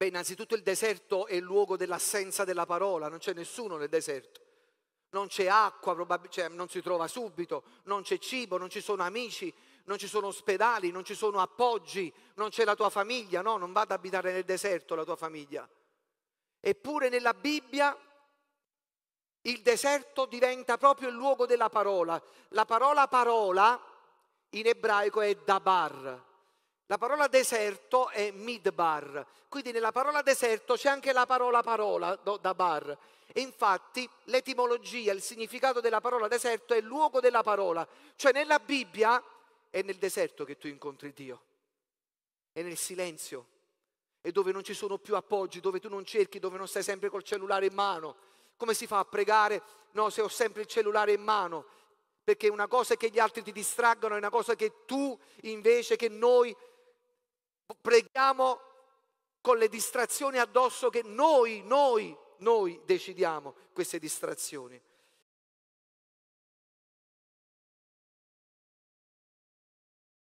Beh, innanzitutto il deserto è il luogo dell'assenza della parola, non c'è nessuno nel deserto. Non c'è acqua, cioè, non si trova subito, non c'è cibo, non ci sono amici, non ci sono ospedali, non ci sono appoggi, non c'è la tua famiglia, no, non vada ad abitare nel deserto la tua famiglia. Eppure nella Bibbia il deserto diventa proprio il luogo della parola. La parola parola in ebraico è dabar, la parola deserto è midbar, quindi nella parola deserto c'è anche la parola parola da bar. E infatti l'etimologia, il significato della parola deserto è luogo della parola, cioè nella Bibbia è nel deserto che tu incontri Dio, è nel silenzio, è dove non ci sono più appoggi, dove tu non cerchi, dove non stai sempre col cellulare in mano. Come si fa a pregare? No, se ho sempre il cellulare in mano, perché una cosa è che gli altri ti distraggono, è una cosa che tu invece, che noi preghiamo con le distrazioni addosso che noi, noi, noi decidiamo queste distrazioni.